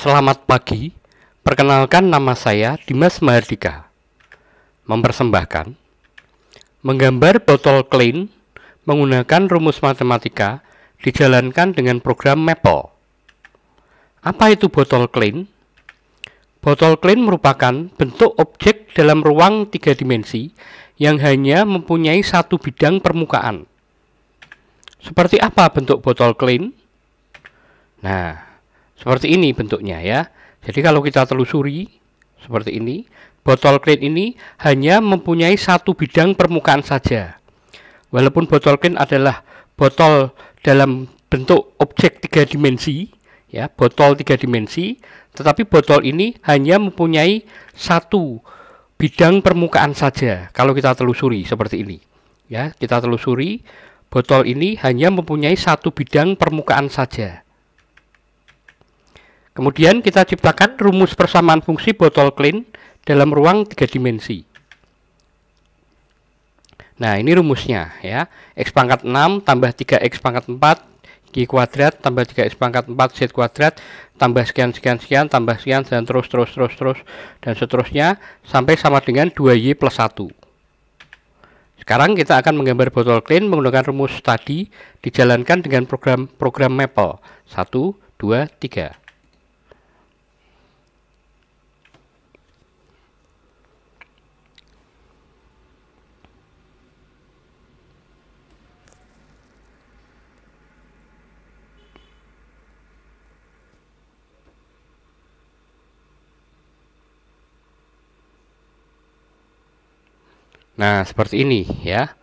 Selamat pagi, perkenalkan nama saya Dimas Mahardika. Mempersembahkan Menggambar botol clean menggunakan rumus matematika dijalankan dengan program Maple. Apa itu botol clean? Botol clean merupakan bentuk objek dalam ruang tiga dimensi yang hanya mempunyai satu bidang permukaan. Seperti apa bentuk botol clean? Nah, seperti ini bentuknya ya. Jadi kalau kita telusuri seperti ini, botol clean ini hanya mempunyai satu bidang permukaan saja. Walaupun botol clean adalah botol dalam bentuk objek tiga dimensi, ya botol tiga dimensi, tetapi botol ini hanya mempunyai satu bidang permukaan saja. Kalau kita telusuri seperti ini, ya kita telusuri botol ini hanya mempunyai satu bidang permukaan saja. Kemudian kita ciptakan rumus persamaan fungsi botol clean dalam ruang tiga dimensi. Nah, ini rumusnya ya. X pangkat 6 tambah 3X pangkat 4 G kuadrat tambah 3X pangkat 4 Z kuadrat tambah sekian sekian sekian tambah sekian dan terus terus terus terus dan seterusnya sampai sama dengan 2Y plus 1. Sekarang kita akan menggambar botol clean menggunakan rumus tadi dijalankan dengan program program Maple 1 2 3. Nah, seperti ini ya.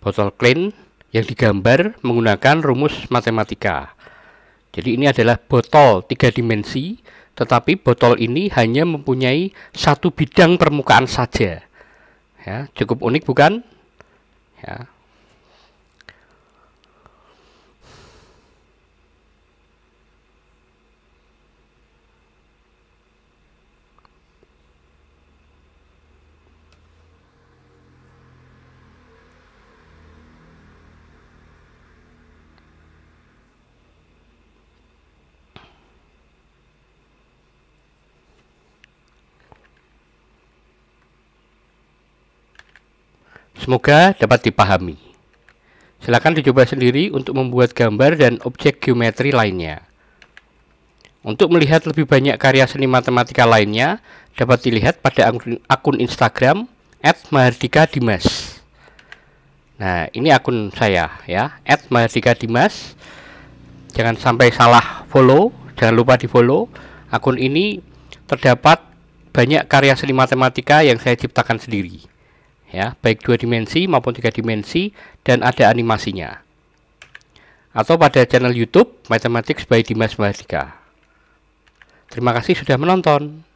Botol clean yang digambar menggunakan rumus matematika. Jadi ini adalah botol tiga dimensi, tetapi botol ini hanya mempunyai satu bidang permukaan saja. Ya, cukup unik bukan? Ya. Semoga dapat dipahami. Silakan dicoba sendiri untuk membuat gambar dan objek geometri lainnya. Untuk melihat lebih banyak karya seni matematika lainnya, dapat dilihat pada akun Instagram @mahardika_dimas. Nah, ini akun saya ya, @mahardika_dimas. Jangan sampai salah follow, jangan lupa di-follow. Akun ini terdapat banyak karya seni matematika yang saya ciptakan sendiri ya, baik dua dimensi maupun tiga dimensi dan ada animasinya. Atau pada channel YouTube Mathematics by Dimas Mahardika. Terima kasih sudah menonton.